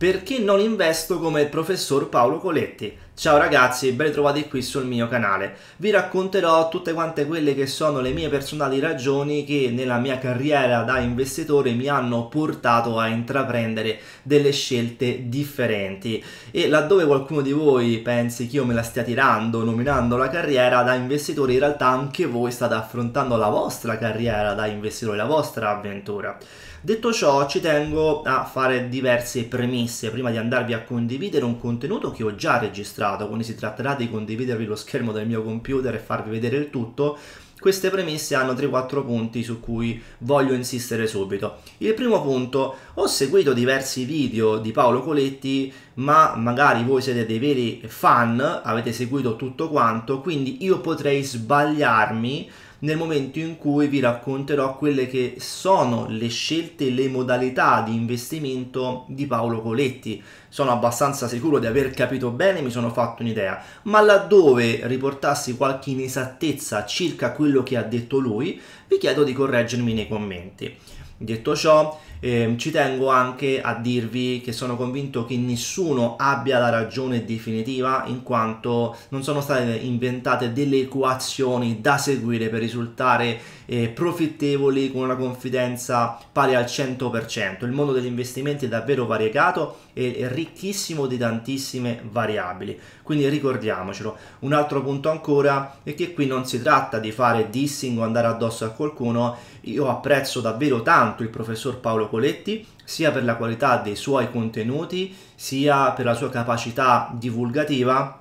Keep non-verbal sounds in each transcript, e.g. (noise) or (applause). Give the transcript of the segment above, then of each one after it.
perché non investo come il professor Paolo Coletti? Ciao ragazzi, ben trovati qui sul mio canale. Vi racconterò tutte quante quelle che sono le mie personali ragioni che nella mia carriera da investitore mi hanno portato a intraprendere delle scelte differenti e laddove qualcuno di voi pensi che io me la stia tirando nominando la carriera da investitore, in realtà anche voi state affrontando la vostra carriera da investitore, la vostra avventura. Detto ciò, ci tengo a fare diverse premesse prima di andarvi a condividere un contenuto che ho già registrato, quindi si tratterà di condividervi lo schermo del mio computer e farvi vedere il tutto. Queste premesse hanno 3-4 punti su cui voglio insistere subito. Il primo punto, ho seguito diversi video di Paolo Coletti, ma magari voi siete dei veri fan, avete seguito tutto quanto, quindi io potrei sbagliarmi nel momento in cui vi racconterò quelle che sono le scelte e le modalità di investimento di Paolo Coletti. Sono abbastanza sicuro di aver capito bene, mi sono fatto un'idea, ma laddove riportassi qualche inesattezza circa quello che ha detto lui, vi chiedo di correggermi nei commenti. Detto ciò, eh, ci tengo anche a dirvi che sono convinto che nessuno abbia la ragione definitiva in quanto non sono state inventate delle equazioni da seguire per risultare eh, profittevoli con una confidenza pari al 100%. Il mondo degli investimenti è davvero variegato e ricchissimo di tantissime variabili, quindi ricordiamocelo. Un altro punto ancora è che qui non si tratta di fare dissing o andare addosso a qualcuno, io apprezzo davvero tanto il professor Paolo Coletti, sia per la qualità dei suoi contenuti, sia per la sua capacità divulgativa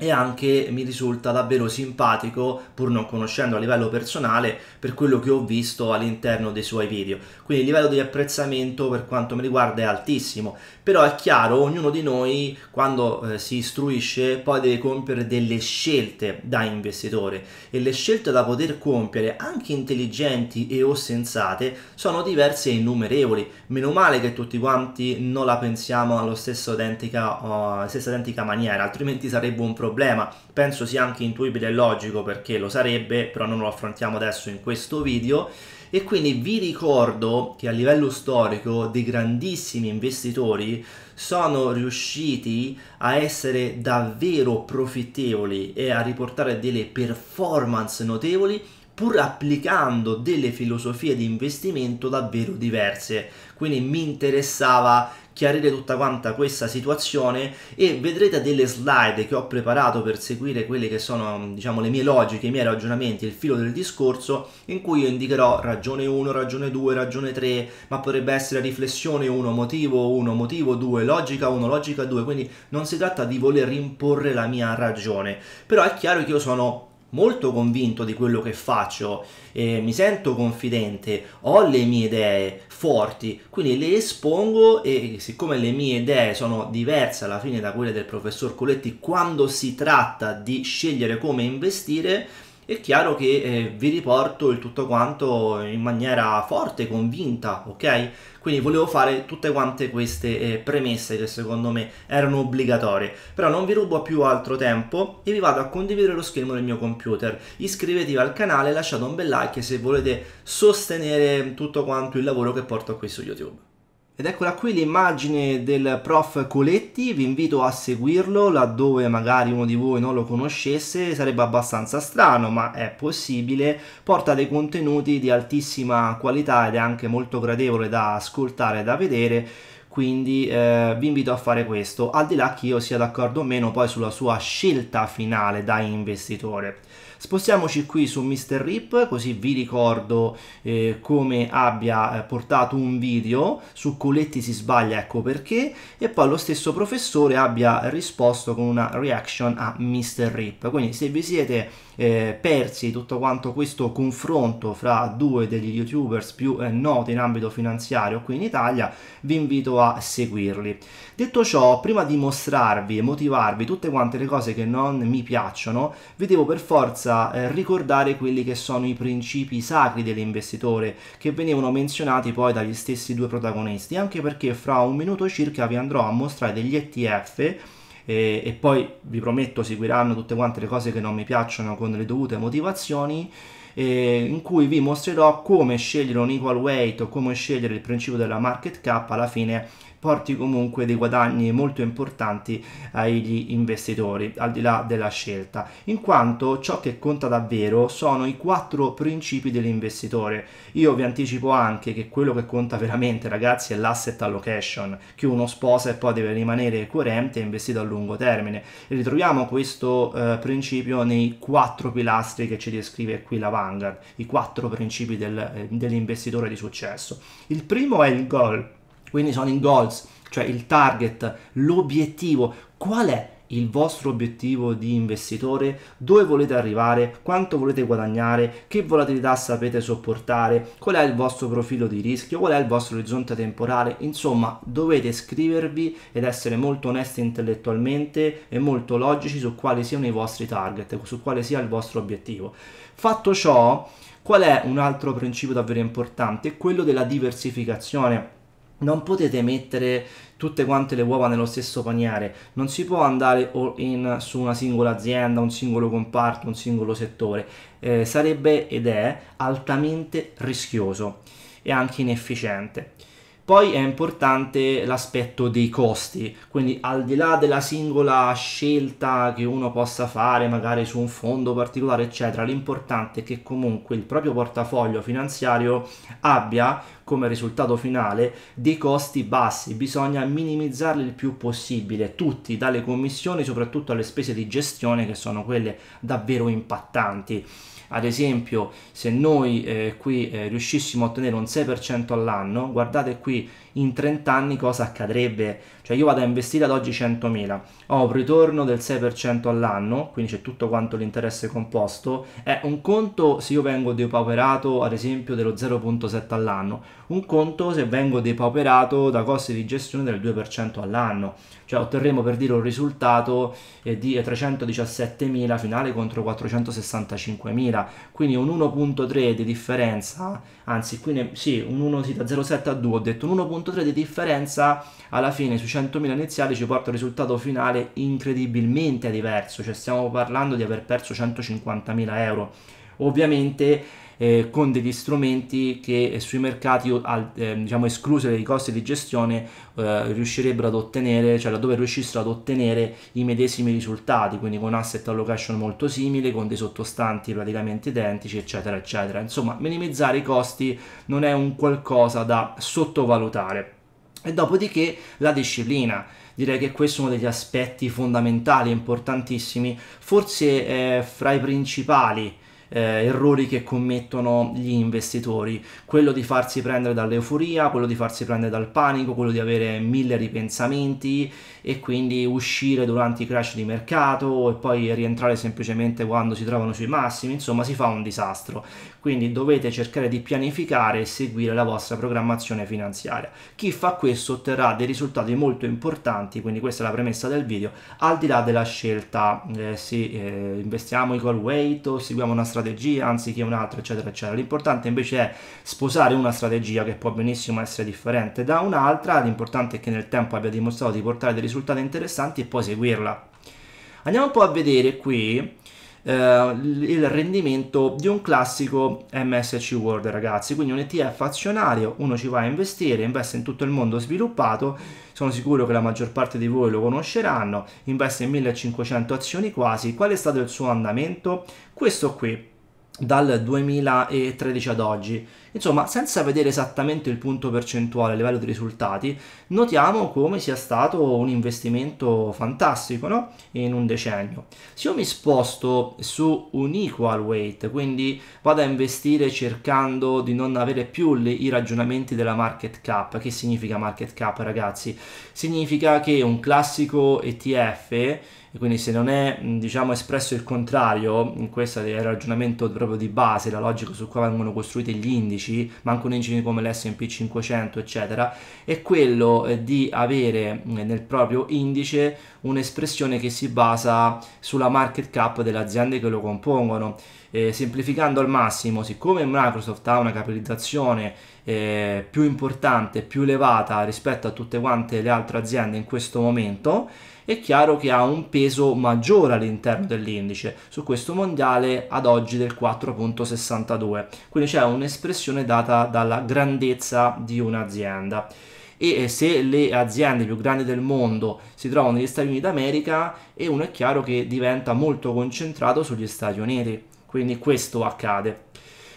e anche mi risulta davvero simpatico pur non conoscendo a livello personale per quello che ho visto all'interno dei suoi video quindi il livello di apprezzamento per quanto mi riguarda è altissimo però è chiaro, ognuno di noi quando eh, si istruisce poi deve compiere delle scelte da investitore e le scelte da poter compiere, anche intelligenti e o sensate, sono diverse e innumerevoli. Meno male che tutti quanti non la pensiamo allo stesso identica, uh, stessa identica maniera, altrimenti sarebbe un problema. Penso sia anche intuibile e logico perché lo sarebbe, però non lo affrontiamo adesso in questo video e quindi vi ricordo che a livello storico dei grandissimi investitori sono riusciti a essere davvero profittevoli e a riportare delle performance notevoli pur applicando delle filosofie di investimento davvero diverse. Quindi mi interessava chiarire tutta quanta questa situazione e vedrete delle slide che ho preparato per seguire quelle che sono diciamo le mie logiche, i miei ragionamenti, il filo del discorso in cui io indicherò ragione 1, ragione 2, ragione 3, ma potrebbe essere riflessione 1, motivo 1, motivo 2, logica 1, logica 2, quindi non si tratta di voler imporre la mia ragione, però è chiaro che io sono molto convinto di quello che faccio, eh, mi sento confidente, ho le mie idee, forti, quindi le espongo e siccome le mie idee sono diverse alla fine da quelle del professor Coletti quando si tratta di scegliere come investire, è chiaro che eh, vi riporto il tutto quanto in maniera forte, convinta, ok? Quindi volevo fare tutte quante queste eh, premesse che secondo me erano obbligatorie. Però non vi rubo più altro tempo e vi vado a condividere lo schermo del mio computer. Iscrivetevi al canale, lasciate un bel like se volete sostenere tutto quanto il lavoro che porto qui su YouTube. Ed eccola qui l'immagine del prof Coletti, vi invito a seguirlo laddove magari uno di voi non lo conoscesse, sarebbe abbastanza strano ma è possibile, porta dei contenuti di altissima qualità ed è anche molto gradevole da ascoltare e da vedere quindi eh, vi invito a fare questo, al di là che io sia d'accordo o meno poi sulla sua scelta finale da investitore. Spostiamoci qui su Mr. Rip, così vi ricordo eh, come abbia eh, portato un video su Coletti si sbaglia, ecco perché, e poi lo stesso professore abbia risposto con una reaction a Mr. Rip. Quindi se vi siete eh, persi tutto quanto questo confronto fra due degli youtubers più eh, noti in ambito finanziario qui in Italia, vi invito a seguirli. Detto ciò, prima di mostrarvi e motivarvi tutte quante le cose che non mi piacciono, vi devo per forza senza eh, ricordare quelli che sono i principi sacri dell'investitore che venivano menzionati poi dagli stessi due protagonisti, anche perché fra un minuto circa vi andrò a mostrare degli ETF eh, e, poi vi prometto seguiranno tutte quante le cose che non mi piacciono con le dovute motivazioni eh, in cui vi mostrerò come scegliere un equal weight o come scegliere il principio della market cap alla fine porti comunque dei guadagni molto importanti agli investitori, al di là della scelta, in quanto ciò che conta davvero sono i quattro principi dell'investitore. Io vi anticipo anche che quello che conta veramente, ragazzi, è l'asset allocation, che uno sposa e poi deve rimanere coerente e investito a lungo termine. E ritroviamo questo eh, principio nei quattro pilastri che ci descrive qui la Vanguard, i quattro principi del, eh, dell'investitore di successo. Il primo è il goal quindi sono in goals, cioè il target, l'obiettivo. Qual è il vostro obiettivo di investitore, dove volete arrivare, quanto volete guadagnare, che volatilità sapete sopportare, qual è il vostro profilo di rischio, qual è il vostro orizzonte temporale, insomma dovete scrivervi ed essere molto onesti intellettualmente e molto logici su quali siano i vostri target, su quale sia il vostro obiettivo. Fatto ciò, qual è un altro principio davvero importante? Quello della diversificazione non potete mettere tutte quante le uova nello stesso paniere, non si può andare in su una singola azienda, un singolo comparto, un singolo settore, eh, sarebbe ed è altamente rischioso e anche inefficiente. Poi è importante l'aspetto dei costi, quindi al di là della singola scelta che uno possa fare magari su un fondo particolare eccetera, l'importante è che comunque il proprio portafoglio finanziario abbia come risultato finale dei costi bassi, bisogna minimizzarli il più possibile, tutti, dalle commissioni soprattutto alle spese di gestione che sono quelle davvero impattanti ad esempio se noi eh, qui eh, riuscissimo a ottenere un 6% all'anno, guardate qui in 30 anni cosa accadrebbe. Cioè io vado a investire ad oggi 100.000, ho un ritorno del 6% all'anno, quindi c'è tutto quanto l'interesse composto, è un conto se io vengo depauperato ad esempio dello 0.7 all'anno, un conto se vengo depauperato da costi di gestione del 2% all'anno, cioè otterremo per dire un risultato eh, di 317.000 eh, finale contro 465.000, quindi un 1.3 di differenza, anzi qui ne, sì, un 1 sì, da 0.7 a 2 ho detto un 1.3 1.3 di differenza alla fine sui 100.000 iniziali ci porta un risultato finale incredibilmente diverso, cioè stiamo parlando di aver perso 150.000 euro. Ovviamente eh, con degli strumenti che eh, sui mercati, al, eh, diciamo escluse dei costi di gestione, eh, riuscirebbero ad ottenere, cioè laddove riuscissero ad ottenere i medesimi risultati, quindi con asset allocation molto simili con dei sottostanti praticamente identici, eccetera, eccetera. Insomma, minimizzare i costi non è un qualcosa da sottovalutare. E dopodiché la disciplina direi che questo è uno degli aspetti fondamentali, importantissimi, forse eh, fra i principali eh, errori che commettono gli investitori, quello di farsi prendere dall'euforia, quello di farsi prendere dal panico, quello di avere mille ripensamenti e quindi uscire durante i crash di mercato e poi rientrare semplicemente quando si trovano sui massimi, insomma si fa un disastro. Quindi dovete cercare di pianificare e seguire la vostra programmazione finanziaria. Chi fa questo otterrà dei risultati molto importanti, quindi questa è la premessa del video, al di là della scelta eh, se eh, investiamo equal weight o seguiamo una strategia strategia anziché un'altra, eccetera, eccetera. L'importante invece è sposare una strategia che può benissimo essere differente da un'altra, l'importante è che nel tempo abbia dimostrato di portare dei risultati interessanti e poi seguirla. Andiamo un po' a vedere qui eh, il rendimento di un classico MSC World ragazzi quindi un ETF azionario uno ci va a investire investe in tutto il mondo sviluppato sono sicuro che la maggior parte di voi lo conosceranno investe in 1500 azioni quasi qual è stato il suo andamento questo qui dal 2013 ad oggi. Insomma, senza vedere esattamente il punto percentuale a livello di risultati, notiamo come sia stato un investimento fantastico no? in un decennio. Se io mi sposto su un equal weight, quindi vado a investire cercando di non avere più le, i ragionamenti della market cap, che significa market cap ragazzi? Significa che un classico ETF e quindi se non è diciamo, espresso il contrario, questo è il ragionamento proprio di base, la logica su cui vengono costruiti gli indici, ma anche un indice come l'S&P 500 eccetera, è quello eh, di avere nel proprio indice un'espressione che si basa sulla market cap delle aziende che lo compongono eh, semplificando al massimo, siccome Microsoft ha una capitalizzazione eh, più importante, più elevata rispetto a tutte quante le altre aziende in questo momento, è chiaro che ha un peso maggiore all'interno dell'indice su questo mondiale ad oggi del 4.62 quindi c'è un'espressione data dalla grandezza di un'azienda e eh, se le aziende più grandi del mondo si trovano negli Stati Uniti d'America è uno è chiaro che diventa molto concentrato sugli Stati Uniti quindi questo accade.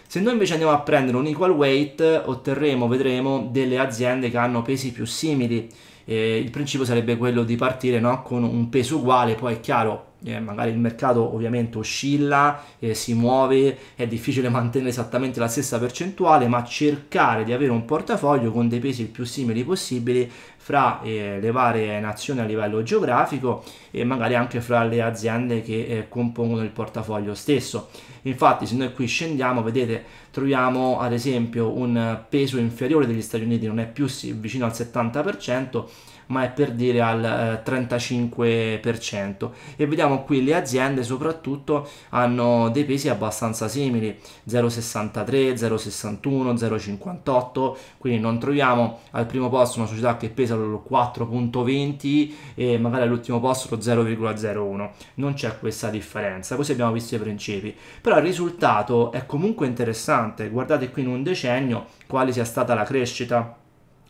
Se noi invece andiamo a prendere un equal weight, otterremo, vedremo, delle aziende che hanno pesi più simili. Eh, il principio sarebbe quello di partire no? con un peso uguale, poi è chiaro, eh, magari il mercato ovviamente oscilla, eh, si muove, è difficile (laughs) mantenere esattamente la stessa percentuale, ma cercare di avere un portafoglio con dei pesi il più simili possibili fra eh, le varie nazioni a livello geografico e magari anche fra le aziende che eh, compongono il portafoglio stesso. Infatti, se noi qui scendiamo, vedete, troviamo ad esempio un peso inferiore degli Stati Uniti, non è più vicino al 70%, ma è per dire al 35% eh, e vediamo qui le aziende soprattutto hanno dei pesi abbastanza simili 0,63 0,61 0,58 quindi non troviamo al primo posto una società che pesa lo 4,20 e magari all'ultimo posto lo 0,01 non c'è questa differenza così abbiamo visto i principi però il risultato è comunque interessante guardate qui in un decennio quale sia stata la crescita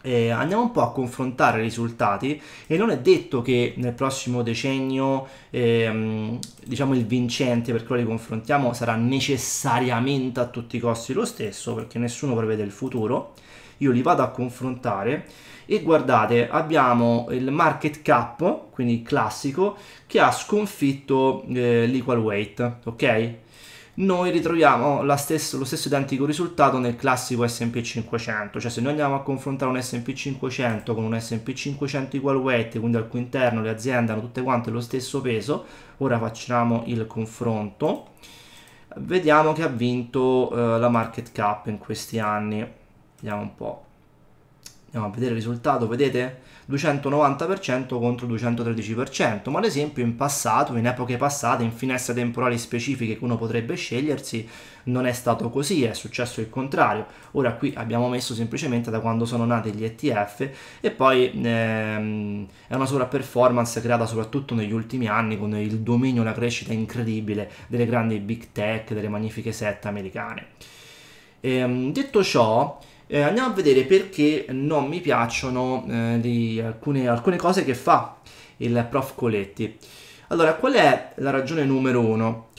eh, andiamo un po' a confrontare i risultati e non è detto che nel prossimo decennio ehm, diciamo il vincente per quello li confrontiamo sarà necessariamente a tutti i costi lo stesso perché nessuno prevede il futuro io li vado a confrontare e guardate abbiamo il market cap quindi il classico che ha sconfitto eh, l'equal weight ok noi ritroviamo stessa, lo stesso identico risultato nel classico S&P 500, cioè se noi andiamo a confrontare un S&P 500 con un S&P 500 equal weight, quindi al cui interno le aziende hanno tutte quante lo stesso peso, ora facciamo il confronto, vediamo che ha vinto eh, la market cap in questi anni, vediamo un po', andiamo a vedere il risultato, vedete? 290% contro 213%, ma ad esempio in passato, in epoche passate, in finestre temporali specifiche che uno potrebbe scegliersi, non è stato così, è successo il contrario. Ora qui abbiamo messo semplicemente da quando sono nati gli ETF e poi ehm, è una sovraperformance creata soprattutto negli ultimi anni con il dominio, la crescita incredibile delle grandi big tech, delle magnifiche set americane. Ehm, detto ciò, eh, andiamo a vedere perché non mi piacciono eh, di alcune, alcune cose che fa il prof Coletti. Allora, qual è la ragione numero uno?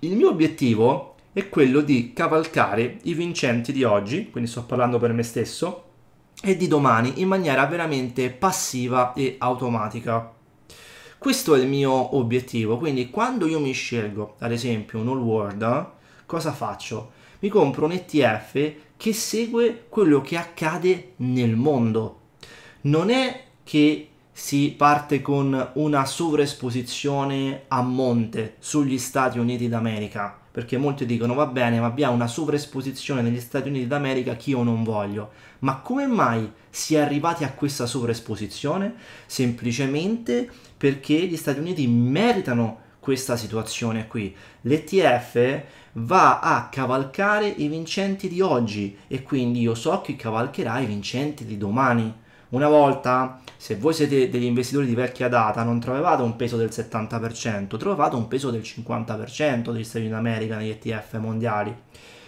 Il mio obiettivo è quello di cavalcare i vincenti di oggi, quindi sto parlando per me stesso, e di domani in maniera veramente passiva e automatica. Questo è il mio obiettivo, quindi quando io mi scelgo, ad esempio, un all world, cosa faccio? Mi compro un ETF che segue quello che accade nel mondo. Non è che si parte con una sovraesposizione a monte sugli Stati Uniti d'America, perché molti dicono va bene, ma abbiamo una sovraesposizione negli Stati Uniti d'America che io non voglio. Ma come mai si è arrivati a questa sovraesposizione? Semplicemente perché gli Stati Uniti meritano questa situazione qui. L'ETF va a cavalcare i vincenti di oggi e quindi io so chi cavalcherà i vincenti di domani. Una volta, se voi siete degli investitori di vecchia data, non trovavate un peso del 70%, trovavate un peso del 50% degli Stati Uniti d'America negli ETF mondiali.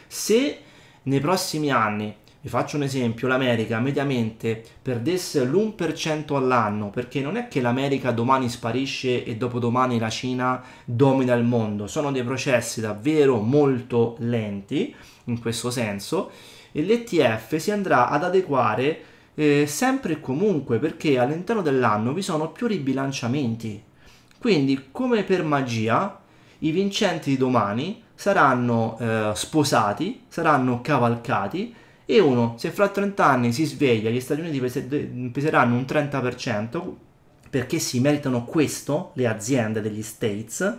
Se nei prossimi anni vi faccio un esempio, l'America mediamente perdesse l'1% all'anno, perché non è che l'America domani sparisce e dopodomani la Cina domina il mondo, sono dei processi davvero molto lenti in questo senso e l'ETF si andrà ad adeguare eh, sempre e comunque perché all'interno dell'anno vi sono più ribilanciamenti. Quindi come per magia i vincenti di domani saranno eh, sposati, saranno cavalcati e uno se fra 30 anni si sveglia gli Stati Uniti peseranno un 30% perché si meritano questo le aziende degli States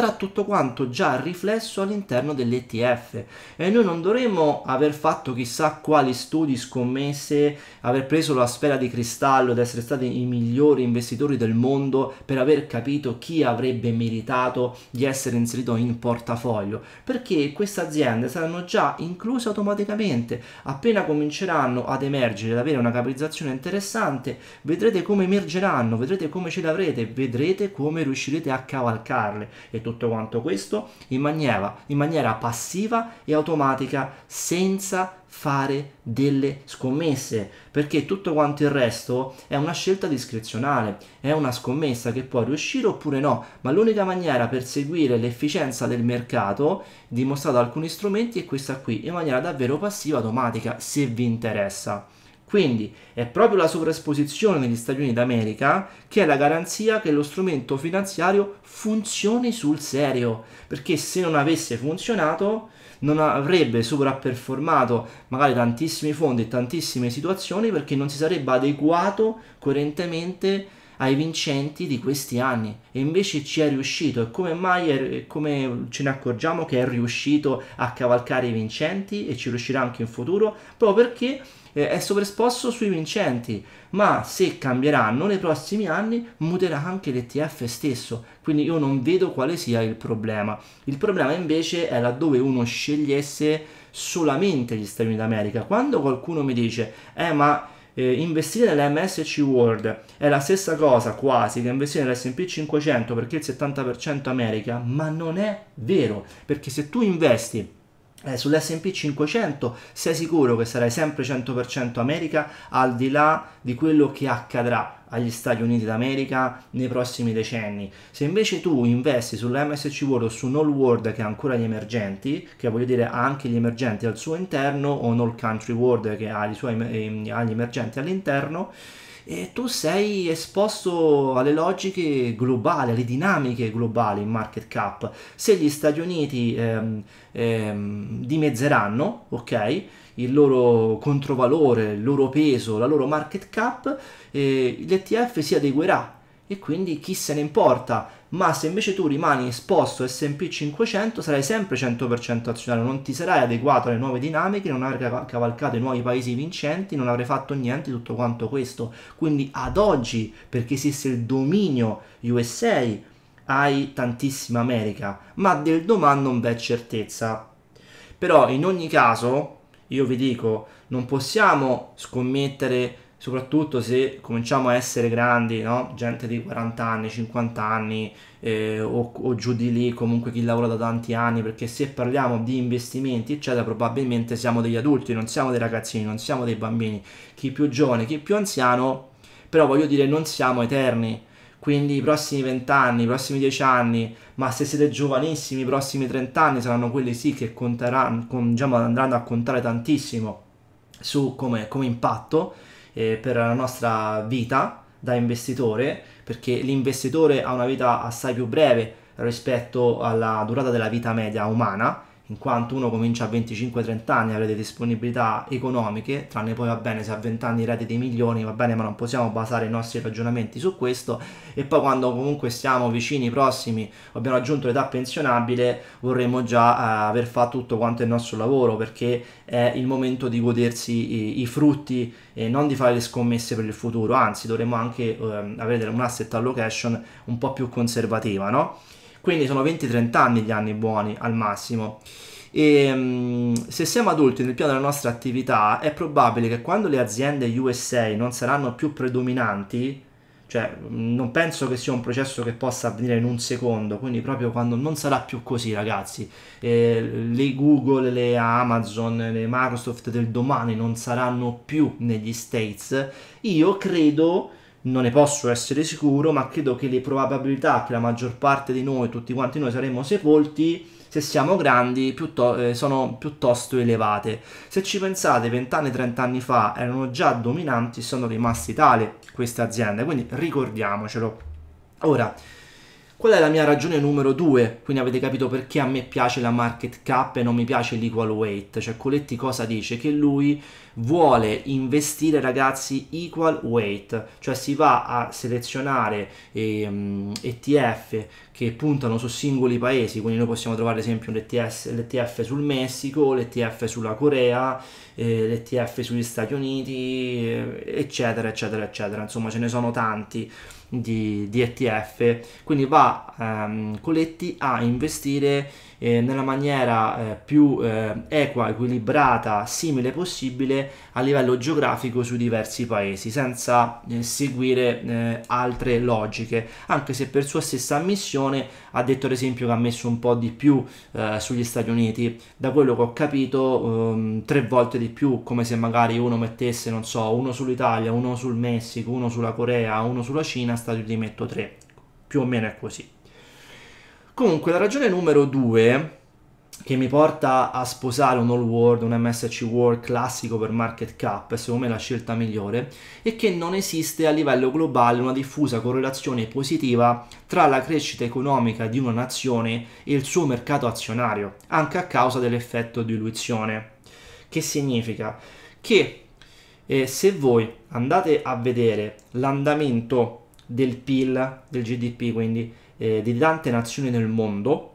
sarà tutto quanto già riflesso all'interno dell'ETF e noi non dovremmo aver fatto chissà quali studi, scommesse, aver preso la sfera di cristallo ed essere stati i migliori investitori del mondo per aver capito chi avrebbe meritato di essere inserito in portafoglio, perché queste aziende saranno già incluse automaticamente, appena cominceranno ad emergere, ad avere una capitalizzazione interessante, vedrete come emergeranno, vedrete come ce l'avrete, vedrete come riuscirete a cavalcarle e tutto quanto questo in maniera, in maniera passiva e automatica senza fare delle scommesse perché tutto quanto il resto è una scelta discrezionale è una scommessa che può riuscire oppure no ma l'unica maniera per seguire l'efficienza del mercato dimostrata da alcuni strumenti è questa qui in maniera davvero passiva automatica se vi interessa quindi è proprio la sovraesposizione negli Stati Uniti d'America che è la garanzia che lo strumento finanziario funzioni sul serio, perché se non avesse funzionato non avrebbe sovrapperformato magari tantissimi fondi e tantissime situazioni perché non si sarebbe adeguato coerentemente ai vincenti di questi anni e invece ci è riuscito e come mai è, come ce ne accorgiamo che è riuscito a cavalcare i vincenti e ci riuscirà anche in futuro proprio perché eh, è sovraesposto sui vincenti, ma se cambieranno nei prossimi anni muterà anche l'ETF stesso, quindi io non vedo quale sia il problema. Il problema invece è laddove uno scegliesse solamente gli Stati Uniti d'America. Quando qualcuno mi dice, eh ma eh, investire nell'MSC World è la stessa cosa quasi che investire nell'SP 500 perché il 70% America, ma non è vero, perché se tu investi eh, sull'SP 500 sei sicuro che sarai sempre 100% America al di là di quello che accadrà agli Stati Uniti d'America nei prossimi decenni. Se invece tu investi sull'MSC World o su un All World che ha ancora gli emergenti, che voglio dire ha anche gli emergenti al suo interno, o un All Country World che ha, suoi, eh, ha gli emergenti all'interno, e tu sei esposto alle logiche globali, alle dinamiche globali in market cap. Se gli Stati Uniti ehm, ehm, dimezzeranno, ok? il loro controvalore, il loro peso, la loro market cap, eh, l'ETF si adeguerà e quindi chi se ne importa ma se invece tu rimani esposto S&P 500 sarai sempre 100% azionario, non ti sarai adeguato alle nuove dinamiche, non avrai cavalcato i nuovi paesi vincenti, non avrai fatto niente di tutto quanto questo. Quindi ad oggi, perché esiste il dominio USA, hai tantissima America, ma del domani non v'è certezza. Però in ogni caso, io vi dico, non possiamo scommettere soprattutto se cominciamo a essere grandi, no? gente di 40 anni, 50 anni eh, o, o, giù di lì, comunque chi lavora da tanti anni, perché se parliamo di investimenti, eccetera, probabilmente siamo degli adulti, non siamo dei ragazzini, non siamo dei bambini, chi più giovane, chi più anziano, però voglio dire non siamo eterni. Quindi i prossimi 20 anni, i prossimi 10 anni, ma se siete giovanissimi, i prossimi 30 anni saranno quelli sì che conteranno, con, diciamo, andranno a contare tantissimo su come, come impatto eh, per la nostra vita da investitore, perché l'investitore ha una vita assai più breve rispetto alla durata della vita media umana in quanto uno comincia a 25-30 anni a avere disponibilità economiche, tranne poi va bene se a 20 anni rete dei milioni, va bene, ma non possiamo basare i nostri ragionamenti su questo e poi quando comunque siamo vicini, prossimi, abbiamo raggiunto l'età pensionabile, vorremmo già eh, aver fatto tutto quanto il nostro lavoro perché è il momento di godersi i, i frutti e non di fare le scommesse per il futuro, anzi dovremmo anche eh, avere un asset allocation un po' più conservativa, no? Quindi sono 20-30 anni gli anni buoni al massimo. E mm, se siamo adulti nel piano della nostra attività, è probabile che quando le aziende USA non saranno più predominanti, cioè mm, non penso che sia un processo che possa avvenire in un secondo, quindi proprio quando non sarà più così ragazzi, eh, le Google, le Amazon, le Microsoft del domani non saranno più negli States, io credo non ne posso essere sicuro, ma credo che le probabilità che la maggior parte di noi, tutti quanti noi, saremmo sepolti, se siamo grandi, piuttosto, eh, sono piuttosto elevate. Se ci pensate, 20 anni, 30 anni fa erano già dominanti, sono rimasti tale queste aziende, quindi ricordiamocelo. Ora, Qual è la mia ragione numero due, quindi avete capito perché a me piace la market cap e non mi piace l'equal weight, cioè Coletti cosa dice? Che lui vuole investire ragazzi equal weight, cioè si va a selezionare ehm, ETF che puntano su singoli paesi, quindi noi possiamo trovare ad esempio l'ETF sul Messico, l'ETF sulla Corea, eh, l'ETF sugli Stati Uniti, eh, eccetera, eccetera, eccetera, insomma ce ne sono tanti di, di ETF quindi va ehm, Coletti a investire eh, nella maniera eh, più eh, equa, equilibrata, simile possibile a livello geografico su diversi paesi, senza eh, seguire eh, altre logiche, anche se per sua stessa ammissione ha detto ad esempio che ha messo un po' di più sugli Stati Uniti, da quello che ho capito ehm, tre volte di più, come se magari uno mettesse, non so, uno sull'Italia, uno sul Messico, uno sulla Corea, uno sulla Cina, Stati Uniti metto tre, più o meno è così. Comunque, la ragione numero due che mi porta a sposare un All World, un MSC World classico per market cap, secondo me è la scelta migliore, è che non esiste a livello globale una diffusa correlazione positiva tra la crescita economica di una nazione e il suo mercato azionario, anche a causa dell'effetto diluizione. Che significa? Che eh, se voi andate a vedere l'andamento del PIL, del GDP quindi, eh, di tante nazioni nel mondo,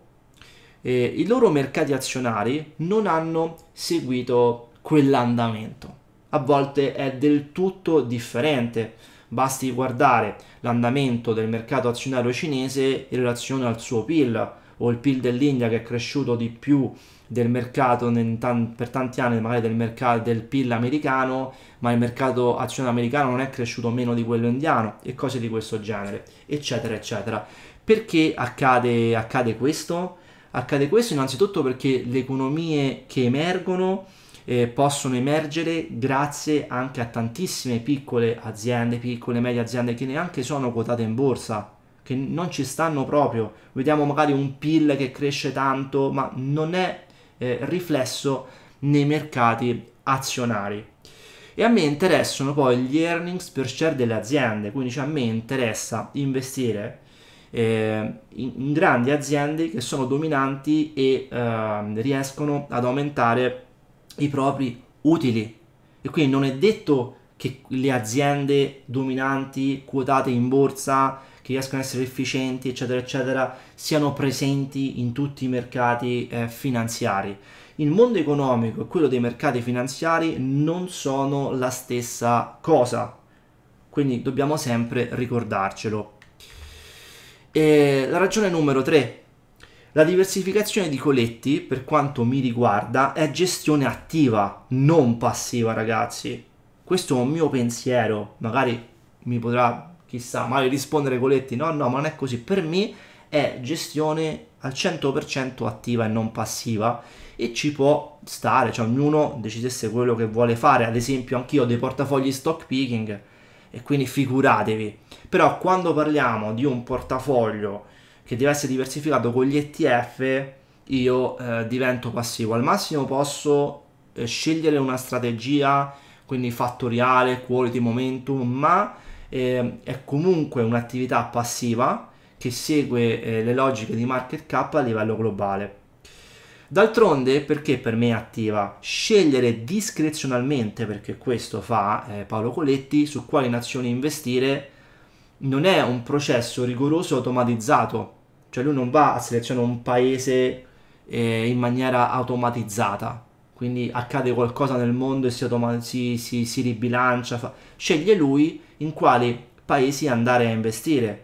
eh, i loro mercati azionari non hanno seguito quell'andamento. A volte è del tutto differente. Basti guardare l'andamento del mercato azionario cinese in relazione al suo PIL o il PIL dell'India che è cresciuto di più del mercato tan- per tanti anni, magari del, mercato, del PIL americano, ma il mercato azionario americano non è cresciuto meno di quello indiano e cose di questo genere, eccetera, eccetera. Perché accade, accade questo? Accade questo innanzitutto perché le economie che emergono eh, possono emergere grazie anche a tantissime piccole aziende, piccole e medie aziende che neanche sono quotate in borsa, che non ci stanno proprio. Vediamo magari un PIL che cresce tanto, ma non è eh, riflesso nei mercati azionari. E a me interessano poi gli earnings per share delle aziende, quindi cioè a me interessa investire eh, in, in, grandi aziende che sono dominanti e eh, riescono ad aumentare i propri utili. E quindi non è detto che le aziende dominanti quotate in borsa che riescono ad essere efficienti, eccetera, eccetera, siano presenti in tutti i mercati eh, finanziari. Il mondo economico e quello dei mercati finanziari non sono la stessa cosa, quindi dobbiamo sempre ricordarcelo. E eh, la ragione numero 3. La diversificazione di coletti, per quanto mi riguarda, è gestione attiva, non passiva, ragazzi. Questo è un mio pensiero. Magari mi potrà, chissà, male rispondere Coletti. No, no, ma non è così. Per me è gestione al 100% attiva e non passiva e ci può stare, cioè ognuno decidesse quello che vuole fare. Ad esempio, anch'io ho dei portafogli stock picking e quindi figuratevi. Però quando parliamo di un portafoglio che deve essere diversificato con gli ETF, io eh, divento passivo. Al massimo posso eh, scegliere una strategia, quindi fattoriale, quality, momentum, ma eh, è comunque un'attività passiva che segue eh, le logiche di market cap a livello globale. D'altronde, perché per me è attiva? Scegliere discrezionalmente, perché questo fa eh, Paolo Coletti, su quali nazioni investire non è un processo rigoroso e automatizzato, cioè lui non va a selezionare un paese eh, in maniera automatizzata, quindi accade qualcosa nel mondo e si, automa- si, si, si ribilancia, fa- sceglie lui in quali paesi andare a investire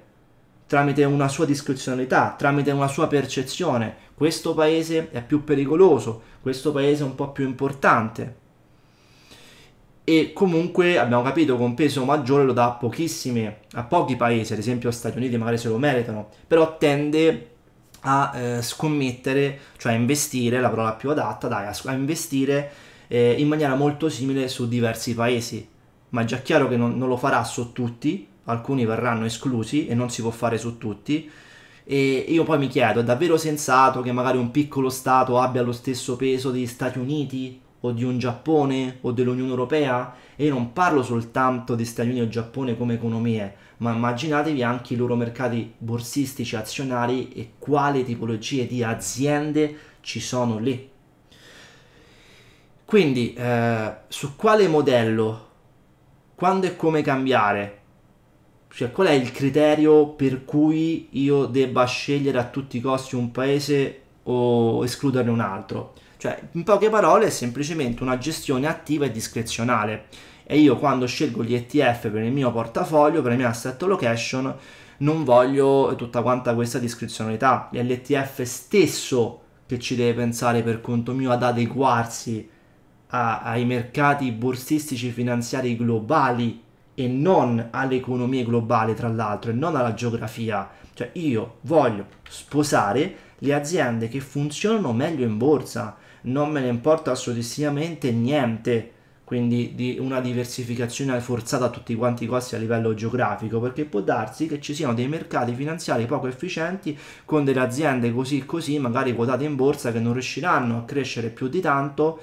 tramite una sua discrezionalità, tramite una sua percezione questo paese è più pericoloso, questo paese è un po' più importante. E comunque abbiamo capito che un peso maggiore lo dà a, pochissime, a pochi paesi, ad esempio Stati Uniti magari se lo meritano, però tende a eh, scommettere, cioè a investire, la parola più adatta, dai, a, a investire eh, in maniera molto simile su diversi paesi. Ma è già chiaro che non, non lo farà su tutti, alcuni verranno esclusi e non si può fare su tutti, e io poi mi chiedo, è davvero sensato che magari un piccolo Stato abbia lo stesso peso degli Stati Uniti o di un Giappone o dell'Unione Europea? E io non parlo soltanto di Stati Uniti o Giappone come economie, ma immaginatevi anche i loro mercati borsistici, azionari e quale tipologie di aziende ci sono lì. Quindi eh, su quale modello, quando e come cambiare cioè, qual è il criterio per cui io debba scegliere a tutti i costi un paese o escluderne un altro? Cioè, in poche parole, è semplicemente una gestione attiva e discrezionale. E io quando scelgo gli ETF per il mio portafoglio, per la mia asset location, non voglio tutta quanta questa discrezionalità. È l'ETF stesso che ci deve pensare per conto mio ad adeguarsi a, ai mercati borsistici finanziari globali e non all'economia globale, tra l'altro, e non alla geografia. Cioè, io voglio sposare le aziende che funzionano meglio in borsa, non me ne importa assolutamente niente, quindi di una diversificazione forzata a tutti quanti i costi a livello geografico, perché può darsi che ci siano dei mercati finanziari poco efficienti con delle aziende così così, magari quotate in borsa, che non riusciranno a crescere più di tanto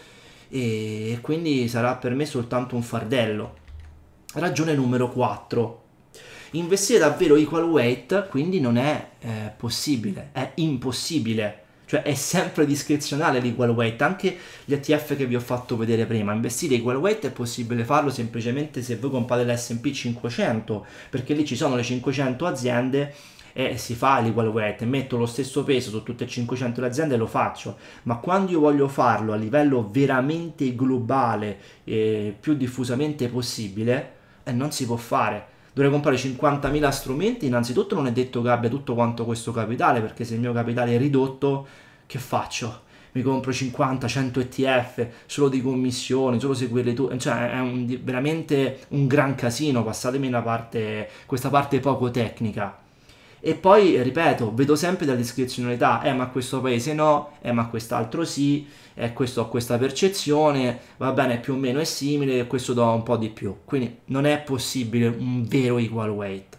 e quindi sarà per me soltanto un fardello. Ragione numero 4. Investire davvero equal weight quindi non è eh, possibile, è impossibile cioè è sempre discrezionale l'equal weight, anche gli ETF che vi ho fatto vedere prima, investire equal weight è possibile farlo semplicemente se voi comprate l'S&P 500, perché lì ci sono le 500 aziende e si fa l'equal weight, metto lo stesso peso su tutte e 500 le aziende e lo faccio, ma quando io voglio farlo a livello veramente globale, eh, più diffusamente possibile, eh, non si può fare. Dovrei comprare 50.000 strumenti, innanzitutto non è detto che abbia tutto quanto questo capitale, perché se il mio capitale è ridotto, che faccio? Mi compro 50, 100 ETF solo di commissioni, solo seguirle tu, cioè è un, veramente un gran casino, passatemi parte, questa parte poco tecnica. E poi, ripeto, vedo sempre la discrezionalità, eh ma questo paese no, eh ma quest'altro sì, eh questo ha questa percezione, va bene, più o meno è simile, questo do un po' di più. Quindi non è possibile un vero equal weight.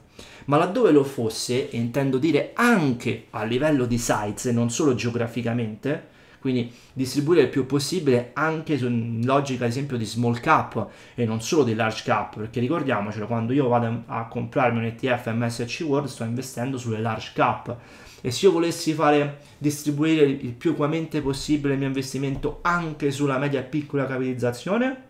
Ma laddove lo fosse, intendo dire anche a livello di size, e non solo geograficamente, quindi distribuire il più possibile anche in logica ad esempio di small cap e non solo di large cap, perché ricordiamocelo, quando io vado a comprarmi un ETF MSC World sto investendo sulle large cap e se io volessi fare distribuire il più equamente possibile il mio investimento anche sulla media piccola capitalizzazione,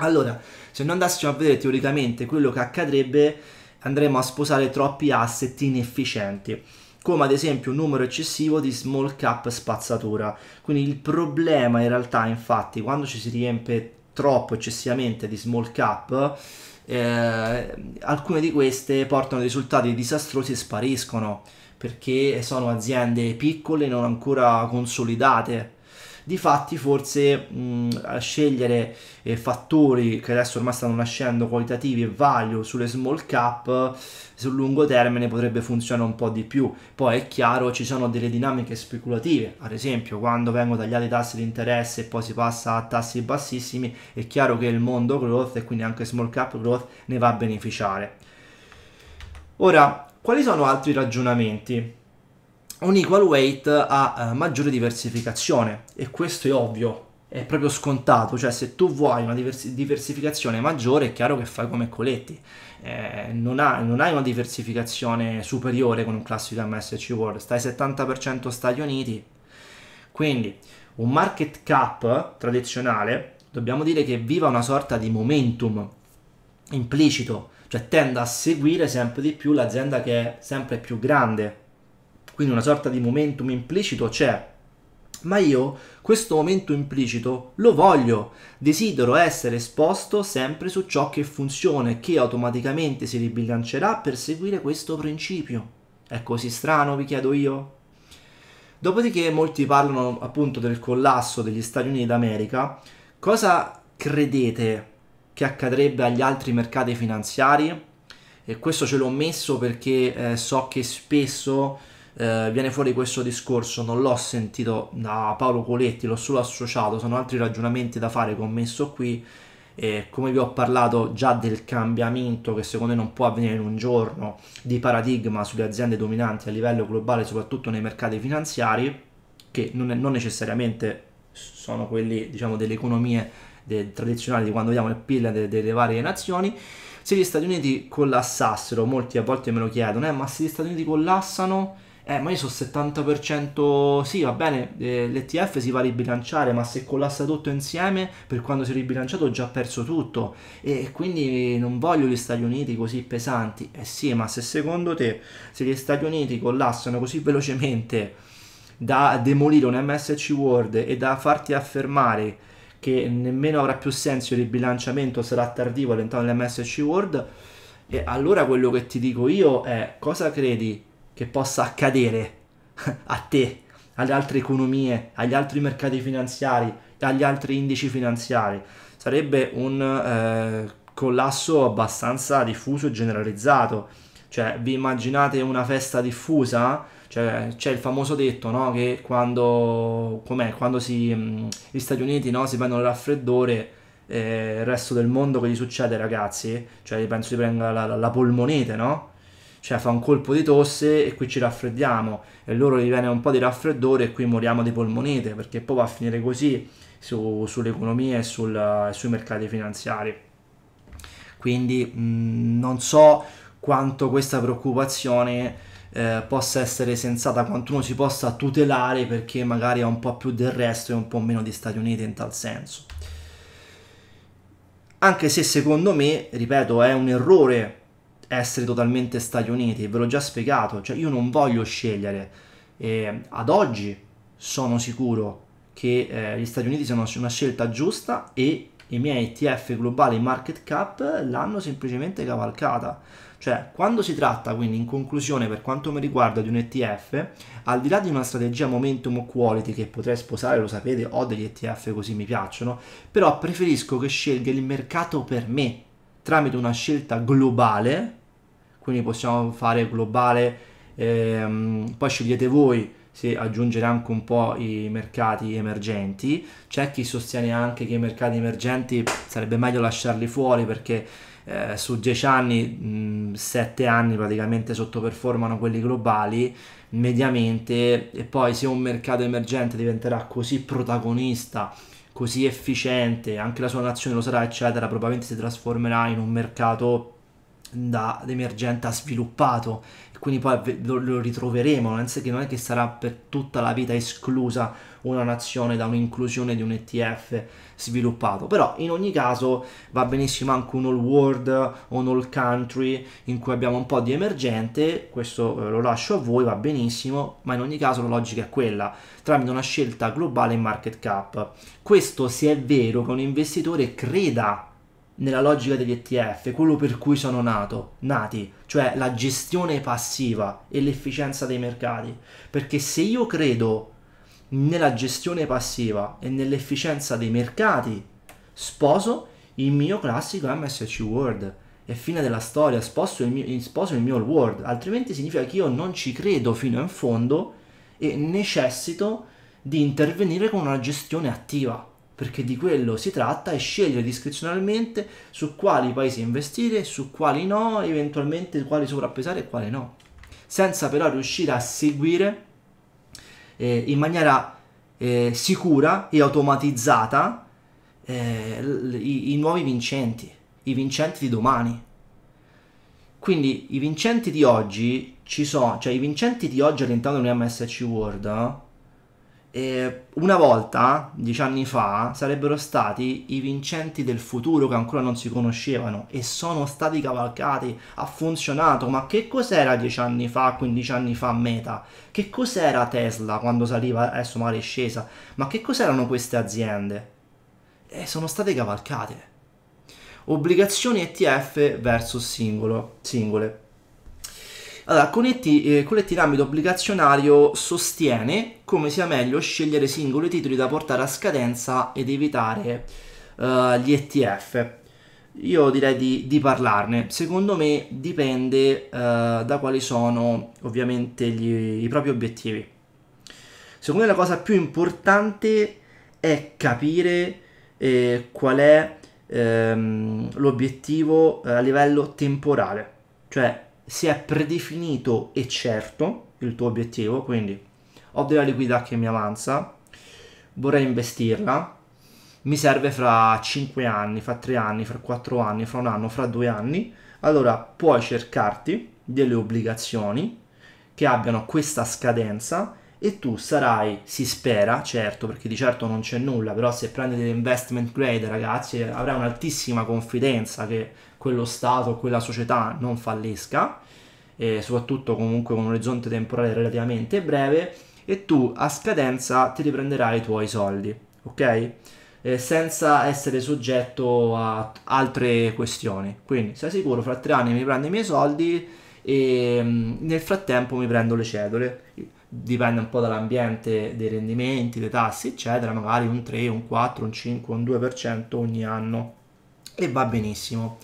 allora se non andassimo a vedere teoricamente quello che accadrebbe andremo a sposare troppi asset inefficienti come ad esempio un numero eccessivo di small cap spazzatura. Quindi il problema in realtà infatti quando ci si riempie troppo eccessivamente di small cap eh, alcune di queste portano risultati disastrosi e spariscono perché sono aziende piccole non ancora consolidate Difatti forse mh, mm, scegliere eh, fattori che adesso ormai stanno nascendo qualitativi e value sulle small cap sul lungo termine potrebbe funzionare un po' di più. Poi è chiaro ci sono delle dinamiche speculative, ad esempio quando vengono tagliati i tassi di interesse e poi si passa a tassi bassissimi è chiaro che il mondo growth e quindi anche small cap growth ne va a beneficiare. Ora, quali sono altri ragionamenti? un equal weight ha uh, eh, maggiore diversificazione e questo è ovvio, è proprio scontato, cioè se tu vuoi una diversi- diversificazione maggiore è chiaro che fai come Coletti, eh, non, ha, non, hai una diversificazione superiore con un classico MSC World, stai 70% Stati Uniti, quindi un market cap tradizionale dobbiamo dire che viva una sorta di momentum implicito, cioè tende a seguire sempre di più l'azienda che è sempre più grande quindi una sorta di momentum implicito c'è. Ma io questo momento implicito lo voglio, desidero essere esposto sempre su ciò che funziona e che automaticamente si ribilancerà per seguire questo principio. È così strano, vi chiedo io? Dopodiché molti parlano appunto del collasso degli Stati Uniti d'America. Cosa credete che accadrebbe agli altri mercati finanziari? E questo ce l'ho messo perché eh, so che spesso eh, viene fuori questo discorso, non l'ho sentito da Paolo Coletti, l'ho solo associato, sono altri ragionamenti da fare che ho messo qui. E come vi ho parlato già del cambiamento che secondo me non può avvenire in un giorno di paradigma sulle aziende dominanti a livello globale, soprattutto nei mercati finanziari, che non, è, non necessariamente sono quelli diciamo, delle economie de, tradizionali di quando vediamo il PIL de, delle varie nazioni. Se gli Stati Uniti collassassero, molti a volte me lo chiedono, eh, ma se gli Stati Uniti collassano eh ma io sono 70% sì va bene eh, l'ETF si va a ribilanciare ma se collassa tutto insieme per quando si è ribilanciato ho già perso tutto e quindi non voglio gli Stati Uniti così pesanti eh sì ma se secondo te se gli Stati Uniti collassano così velocemente da demolire un MSC World e da farti affermare che nemmeno avrà più senso il ribilanciamento sarà tardivo all'interno dell'MSC World e eh, allora quello che ti dico io è cosa credi che possa accadere (laughs) a te, alle altre economie, agli altri mercati finanziari, agli altri indici finanziari. Sarebbe un eh, collasso abbastanza diffuso e generalizzato. Cioè, vi immaginate una festa diffusa? Cioè, c'è il famoso detto no? che quando, quando si, mh, mm, gli Stati Uniti no? si prendono il raffreddore, eh, il resto del mondo che gli succede, ragazzi? Cioè, penso si prenda la, la, la polmonite, no? cioè fa un colpo di tosse e qui ci raffreddiamo e loro gli viene un po' di raffreddore e qui moriamo di polmonite perché poi va a finire così su, sull'economia e, sul, sui mercati finanziari. Quindi mh, non so quanto questa preoccupazione eh, possa essere sensata, quanto uno si possa tutelare perché magari ha un po' più del resto e un po' meno di Stati Uniti in tal senso. Anche se secondo me, ripeto, è un errore essere totalmente Stati Uniti, ve l'ho già spiegato, cioè io non voglio scegliere. E ad oggi sono sicuro che eh, gli Stati Uniti siano una scelta giusta e i miei ETF globali market cap l'hanno semplicemente cavalcata. Cioè, quando si tratta, quindi in conclusione per quanto mi riguarda di un ETF, al di là di una strategia momentum o quality che potrei sposare, lo sapete, ho degli ETF così mi piacciono, però preferisco che scelga il mercato per me tramite una scelta globale quindi possiamo fare globale, ehm, poi scegliete voi se aggiungere anche un po' i mercati emergenti, c'è chi sostiene anche che i mercati emergenti sarebbe meglio lasciarli fuori perché eh, su 10 anni, 7 anni praticamente sottoperformano quelli globali mediamente e poi se un mercato emergente diventerà così protagonista così efficiente, anche la sua nazione lo sarà, eccetera, probabilmente si trasformerà in un mercato da emergente ha sviluppato quindi poi lo, ritroveremo non è, che non è che sarà per tutta la vita esclusa una nazione da un'inclusione di un ETF sviluppato però in ogni caso va benissimo anche un all world un all country in cui abbiamo un po' di emergente questo eh, lo lascio a voi va benissimo ma in ogni caso la logica è quella tramite una scelta globale in market cap questo se è vero che un investitore creda nella logica degli ETF, quello per cui sono nato, nati, cioè la gestione passiva e l'efficienza dei mercati. Perché se io credo nella gestione passiva e nell'efficienza dei mercati, sposo il mio classico MSC World. È fine della storia, sposo il mio, sposo il mio World, altrimenti significa che io non ci credo fino in fondo e necessito di intervenire con una gestione attiva perché di quello si tratta e scegliere discrezionalmente su quali paesi investire, su quali no, eventualmente quali sovrappesare e quali no, senza però riuscire a seguire eh, in maniera eh, sicura e automatizzata eh, i, i nuovi vincenti, i vincenti di domani. Quindi i vincenti di oggi ci sono, cioè i vincenti di oggi all'interno di un MSC World eh, una volta, dieci anni fa, sarebbero stati i vincenti del futuro che ancora non si conoscevano e sono stati cavalcati, ha funzionato, ma che cos'era dieci anni fa, quindici anni fa Meta? Che cos'era Tesla quando saliva, adesso male è scesa? Ma che cos'erano queste aziende? eh, sono state cavalcate. Obbligazioni ETF versus singolo, singole. Allora, Conetti, eh, Coletti in ambito obbligazionario sostiene come sia meglio scegliere singoli titoli da portare a scadenza ed evitare eh, gli ETF. Io direi di, di, parlarne, secondo me dipende eh, da quali sono ovviamente gli, i propri obiettivi. Secondo me la cosa più importante è capire eh, qual è ehm, l'obiettivo eh, a livello temporale, cioè se è predefinito e certo il tuo obiettivo, quindi ho della liquidità che mi avanza, vorrei investirla, mi serve fra 5 anni, fra 3 anni, fra 4 anni, fra un anno, fra 2 anni, allora puoi cercarti delle obbligazioni che abbiano questa scadenza e tu sarai, si spera, certo, perché di certo non c'è nulla, però se prendi delle grade, ragazzi, avrai un'altissima confidenza che quello Stato, quella società non fallisca, e soprattutto comunque con un orizzonte temporale relativamente breve, e tu a scadenza ti riprenderai i tuoi soldi, ok? Eh, senza essere soggetto a altre questioni. Quindi sei sicuro, fra tre anni mi prendo i miei soldi e mm, nel frattempo mi prendo le cedole. Dipende un po' dall'ambiente, dei rendimenti, dei tassi, eccetera, magari un 3, un 4, un 5, un 2% ogni anno e va benissimo.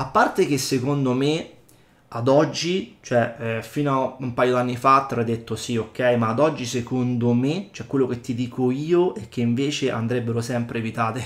A parte che secondo me ad oggi, cioè eh, fino a un paio d'anni fa te l'ho detto sì, ok, ma ad oggi secondo me, cioè quello che ti dico io è che invece andrebbero sempre evitate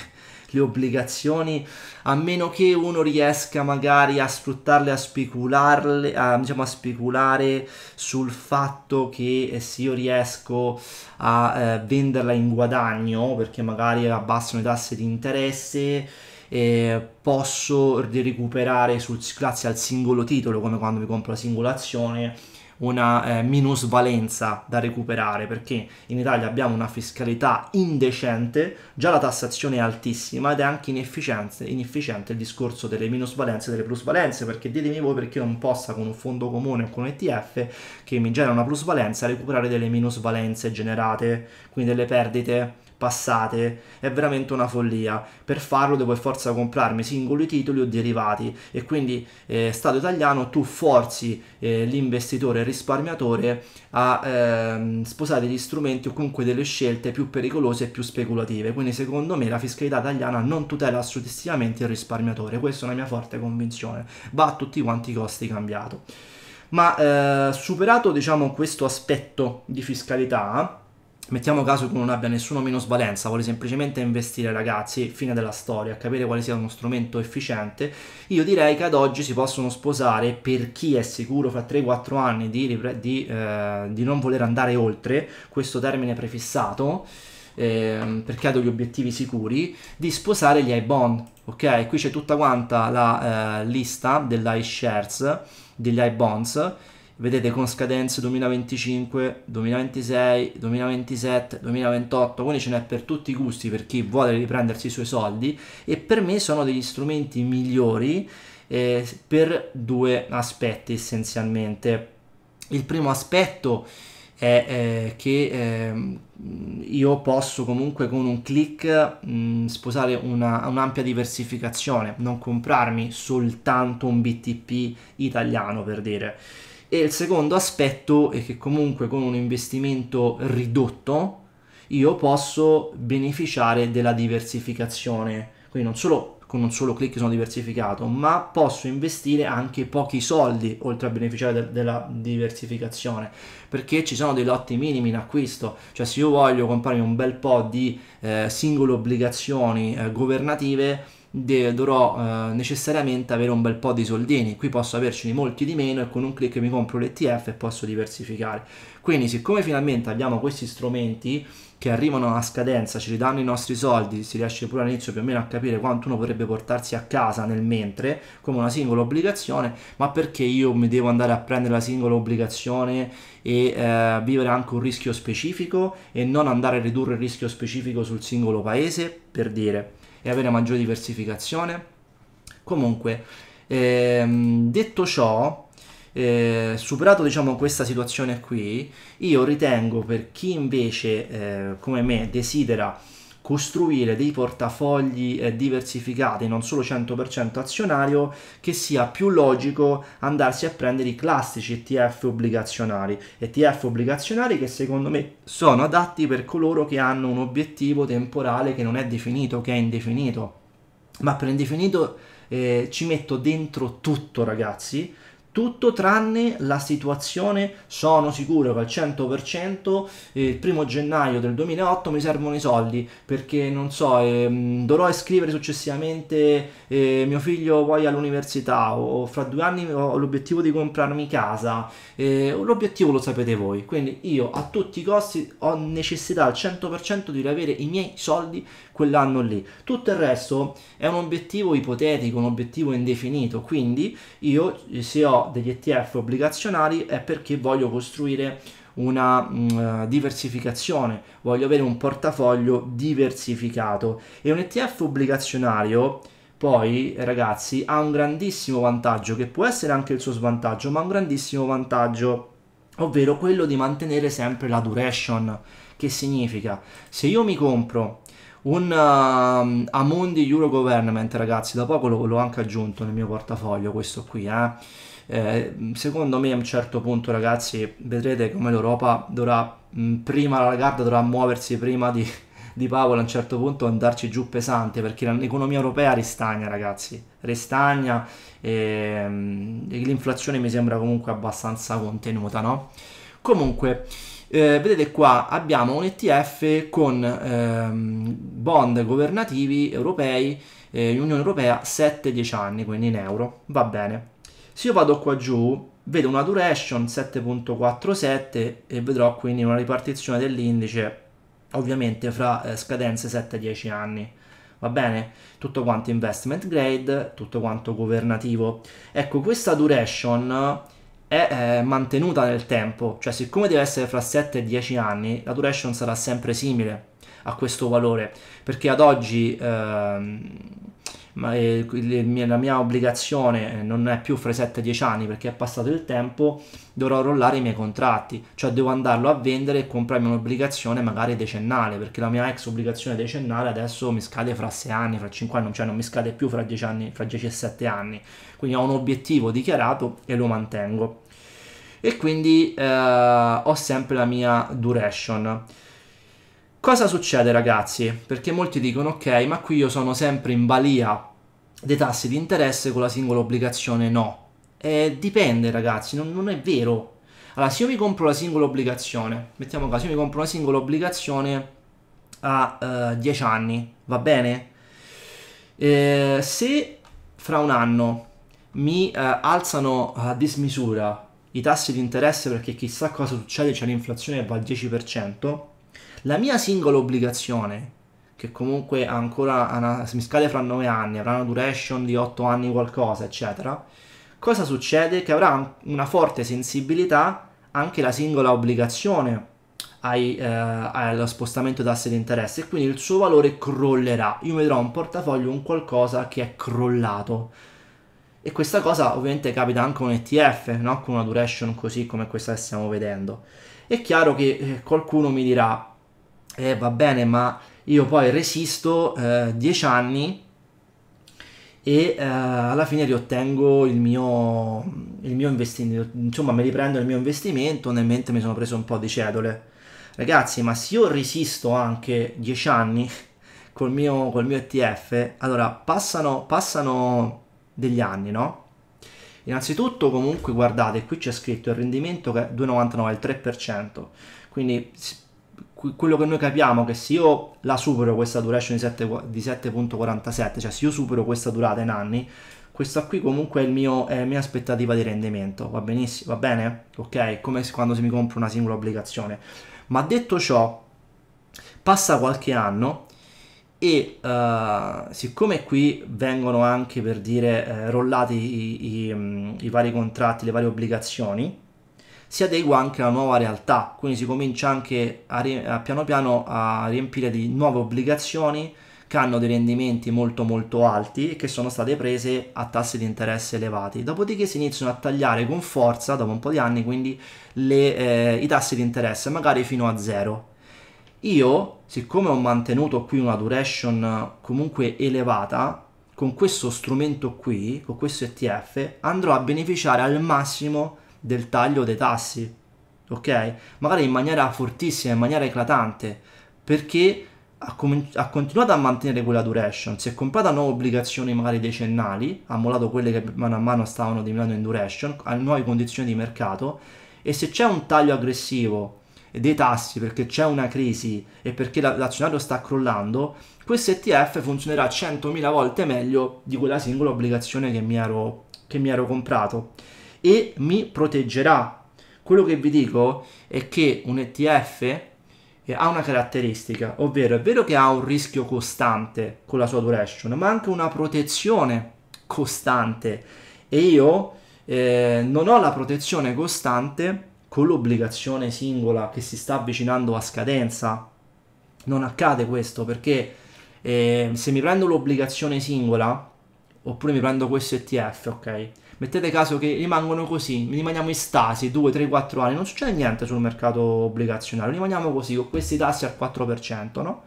(laughs) le obbligazioni, a meno che uno riesca magari a sfruttarle, a specularle, a, diciamo a speculare sul fatto che eh, se io riesco a eh, venderla in guadagno, perché magari abbassano i tassi di interesse, eh, posso recuperare sul, grazie al singolo titolo, come quando mi compro la singolazione, una eh, minusvalenza da recuperare perché in Italia abbiamo una fiscalità indecente, già la tassazione è altissima ed è anche inefficiente, inefficiente il discorso delle minusvalenze e delle plusvalenze perché ditemi voi perché io non possa con un fondo comune o con un ETF che mi genera una plusvalenza recuperare delle minusvalenze generate, quindi delle perdite passate è veramente una follia. Per farlo devo per forza comprarmi singoli titoli o derivati e quindi eh, Stato italiano tu forzi eh, l'investitore e il risparmiatore a ehm, sposare gli strumenti o comunque delle scelte più pericolose e più speculative. Quindi secondo me la fiscalità italiana non tutela assolutamente il risparmiatore, questa è una mia forte convinzione, va a tutti quanti i costi cambiato. Ma eh, superato diciamo questo aspetto di fiscalità, mettiamo caso che non abbia nessuno meno svalenza, vuole semplicemente investire ragazzi, fine della storia, capire quale sia uno strumento efficiente, io direi che ad oggi si possono sposare per chi è sicuro fra 3-4 anni di, di, eh, di, non voler andare oltre questo termine prefissato, eh, perché ha degli obiettivi sicuri, di sposare gli iBond, ok? Qui c'è tutta quanta la eh, lista dell'iShares, degli iBonds, vedete con scadenze 2025, 2026, 2027, 2028, quindi ce n'è per tutti i gusti per chi vuole riprendersi i suoi soldi e per me sono degli strumenti migliori eh, per due aspetti essenzialmente. Il primo aspetto è eh, che eh, io posso comunque con un click mh, mm, sposare una, un'ampia diversificazione, non comprarmi soltanto un BTP italiano per dire. E il secondo aspetto è che comunque con un investimento ridotto io posso beneficiare della diversificazione. Quindi non solo con un solo clic sono diversificato, ma posso investire anche pochi soldi oltre a beneficiare de- della diversificazione, perché ci sono dei lotti minimi in acquisto, cioè se io voglio comprarmi un bel po' di eh, singole obbligazioni eh, governative, de- dovrò eh, necessariamente avere un bel po' di soldini, qui posso avercene molti di meno e con un clic mi compro l'ETF e posso diversificare. Quindi siccome finalmente abbiamo questi strumenti che arrivano a scadenza, ci ridanno i nostri soldi, si riesce pure all'inizio più o meno a capire quanto uno potrebbe portarsi a casa nel mentre, come una singola obbligazione, ma perché io mi devo andare a prendere la singola obbligazione e eh, vivere anche un rischio specifico e non andare a ridurre il rischio specifico sul singolo paese, per dire e avere maggiore diversificazione? Comunque, ehm, detto ciò, eh, superato diciamo questa situazione qui, io ritengo per chi invece eh, come me desidera costruire dei portafogli eh, diversificati, non solo 100% azionario, che sia più logico andarsi a prendere i classici ETF obbligazionari, ETF obbligazionari che secondo me sono adatti per coloro che hanno un obiettivo temporale che non è definito, che è indefinito. Ma per indefinito eh, ci metto dentro tutto, ragazzi tutto tranne la situazione sono sicuro che al 100% eh, il primo gennaio del 2008 mi servono i soldi perché non so eh, dovrò iscrivere successivamente eh, mio figlio poi all'università o, o fra due anni ho l'obiettivo di comprarmi casa eh, l'obiettivo lo sapete voi quindi io a tutti i costi ho necessità al 100% di riavere i miei soldi quell'anno lì tutto il resto è un obiettivo ipotetico un obiettivo indefinito quindi io se ho degli ETF obbligazionari è perché voglio costruire una mh, mm, eh, diversificazione, voglio avere un portafoglio diversificato e un ETF obbligazionario poi ragazzi ha un grandissimo vantaggio che può essere anche il suo svantaggio, ma un grandissimo vantaggio ovvero quello di mantenere sempre la duration, che significa se io mi compro un uh, Amundi Euro Government, ragazzi, da poco l'ho anche aggiunto nel mio portafoglio, questo qui, eh eh, secondo me a un certo punto ragazzi vedrete come l'Europa dovrà, mh, mm, prima la Lagarde dovrà muoversi prima di, (laughs) di Paolo a un certo punto andarci giù pesante perché l'economia europea ristagna ragazzi ristagna e, ehm, e l'inflazione mi sembra comunque abbastanza contenuta no? comunque eh, vedete qua abbiamo un ETF con ehm, bond governativi europei eh, Unione Europea 7-10 anni quindi in euro va bene se io vado qua giù, vedo una duration 7.47 e vedrò quindi una ripartizione dell'indice ovviamente fra eh, scadenze 7 10 anni. Va bene? Tutto quanto investment grade, tutto quanto governativo. Ecco, questa duration è eh, mantenuta nel tempo, cioè siccome deve essere fra 7 e 10 anni, la duration sarà sempre simile a questo valore, perché ad oggi ehm, ma eh, la mia obbligazione eh, non è più fra i 7 e 10 anni perché è passato il tempo, dovrò rollare i miei contratti, cioè devo andarlo a vendere e comprarmi un'obbligazione magari decennale, perché la mia ex obbligazione decennale adesso mi scade fra 6 anni, fra 5 anni, cioè non mi scade più fra 10 anni, fra 10 e 7 anni. Quindi ho un obiettivo dichiarato e lo mantengo. E quindi eh, ho sempre la mia duration. Cosa succede ragazzi? Perché molti dicono ok, ma qui io sono sempre in balia dei tassi di interesse con la singola obbligazione no. Eh, dipende ragazzi, non, non, è vero. Allora, se io mi compro la singola obbligazione, mettiamo caso, io mi compro una singola obbligazione a eh, 10 anni, va bene? Eh, se fra un anno mi eh, alzano a dismisura i tassi di interesse perché chissà cosa succede, c'è l'inflazione che va al 10%, la mia singola obbligazione, che comunque ancora una, mi scade fra 9 anni, avrà una duration di 8 anni qualcosa, eccetera, cosa succede? Che avrà una forte sensibilità anche la singola obbligazione ai, eh, allo spostamento tasse di interesse e quindi il suo valore crollerà. Io vedrò un portafoglio, un qualcosa che è crollato. E questa cosa ovviamente capita anche un ETF, no? con una duration così come questa che stiamo vedendo. È chiaro che eh, qualcuno mi dirà, eh, va bene, ma io poi resisto 10 eh, anni e eh, alla fine riottengo il mio, il mio investimento, insomma mi riprendo il mio investimento nel mentre mi sono preso un po' di cedole. Ragazzi, ma se io resisto anche 10 anni (laughs) col mio, col mio ETF, allora passano, passano degli anni, no? Innanzitutto comunque guardate, qui c'è scritto il rendimento che è 2,99, il 3%, quindi quello che noi capiamo è che se io la supero questa duration di 7.47, cioè se io supero questa durata in anni, questa qui comunque è, mio, è, la mia aspettativa di rendimento, va benissimo, va bene? Ok? Come quando si mi compra una singola obbligazione. Ma detto ciò, passa qualche anno e uh, siccome qui vengono anche per dire eh, rollati i, i, i vari contratti, le varie obbligazioni, si adegua anche alla nuova realtà, quindi si comincia anche a, a piano piano a riempire di nuove obbligazioni che hanno dei rendimenti molto molto alti e che sono state prese a tassi di interesse elevati. Dopodiché si iniziano a tagliare con forza, dopo un po' di anni, quindi le, eh, i tassi di interesse, magari fino a zero. Io, siccome ho mantenuto qui una duration comunque elevata, con questo strumento qui, con questo ETF, andrò a beneficiare al massimo del taglio dei tassi, ok? Magari in maniera fortissima, in maniera eclatante, perché ha, ha, continuato a mantenere quella duration, si è comprata nuove obbligazioni magari decennali, ha mollato quelle che mano a mano stavano diminuendo in duration, a nuove condizioni di mercato e se c'è un taglio aggressivo dei tassi perché c'è una crisi e perché l'azionario sta crollando, questo ETF funzionerà 100.000 volte meglio di quella singola obbligazione che mi ero, che mi ero comprato e mi proteggerà. Quello che vi dico è che un ETF eh, ha una caratteristica, ovvero è vero che ha un rischio costante con la sua duration, ma anche una protezione costante e io eh, non ho la protezione costante con l'obbligazione singola che si sta avvicinando a scadenza. Non accade questo perché eh, se mi prendo l'obbligazione singola oppure mi prendo questo ETF, ok? mettete caso che rimangono così, rimaniamo in stasi 2, 3, 4 anni, non succede niente sul mercato obbligazionario, rimaniamo così con questi tassi al 4%, no?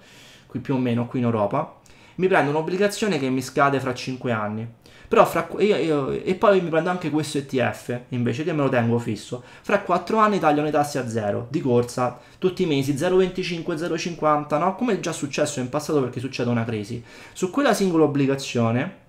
Qui più o meno, qui in Europa, mi prendo un'obbligazione che mi scade fra 5 anni. Però fra, io, io, e poi mi prendo anche questo ETF invece che me lo tengo fisso. Fra 4 anni tagliano i tassi a zero di corsa tutti i mesi 0,25, 0,50, no? Come è già successo in passato perché succede una crisi. Su quella singola obbligazione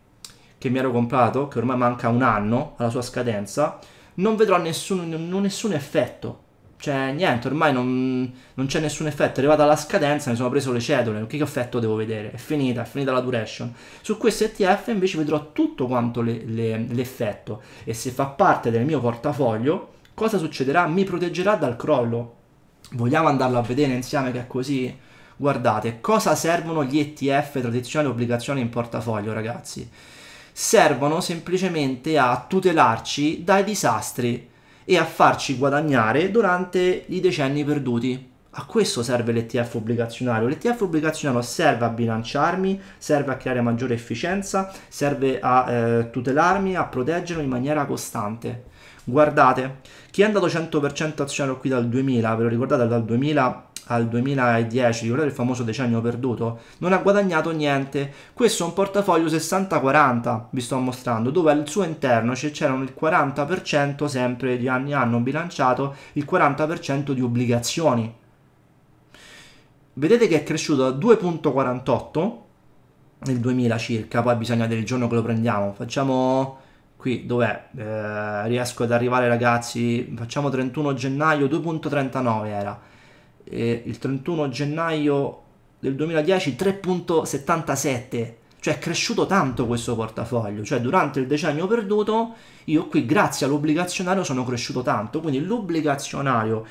che mi ero comprato, che ormai manca un anno alla sua scadenza, non vedrò nessun, nessun effetto. Cioè, niente, ormai non, non c'è nessun effetto. È arrivata la scadenza, mi sono preso le cedole. Che effetto devo vedere? È finita, è finita la duration. Su questo ETF invece vedrò tutto quanto le, le, l'effetto. E se fa parte del mio portafoglio, cosa succederà? Mi proteggerà dal crollo. Vogliamo andarlo a vedere insieme che è così? Guardate, cosa servono gli ETF tradizionali obbligazioni in portafoglio, ragazzi? servono semplicemente a tutelarci dai disastri e a farci guadagnare durante i decenni perduti. A questo serve l'ETF obbligazionario. L'ETF obbligazionario serve a bilanciarmi, serve a creare maggiore efficienza, serve a eh, tutelarmi, a proteggermi in maniera costante. Guardate, chi è andato 100% azionario qui dal 2000, ve lo ricordate dal 2000 al 2010, ricordate il famoso decennio perduto? Non ha guadagnato niente. Questo è un portafoglio 60-40, vi sto mostrando, dove al suo interno c'era il 40% sempre di anni anno bilanciato, il 40% di obbligazioni. Vedete che è cresciuto da 2.48 nel 2000 circa, poi bisogna vedere il giorno che lo prendiamo. Facciamo qui dov'è? Eh, riesco ad arrivare ragazzi, facciamo 31 gennaio 2.39 era eh, il 31 gennaio del 2010 3.77 cioè è cresciuto tanto questo portafoglio, cioè durante il decennio perduto io qui grazie all'obbligazionario sono cresciuto tanto, quindi l'obbligazionario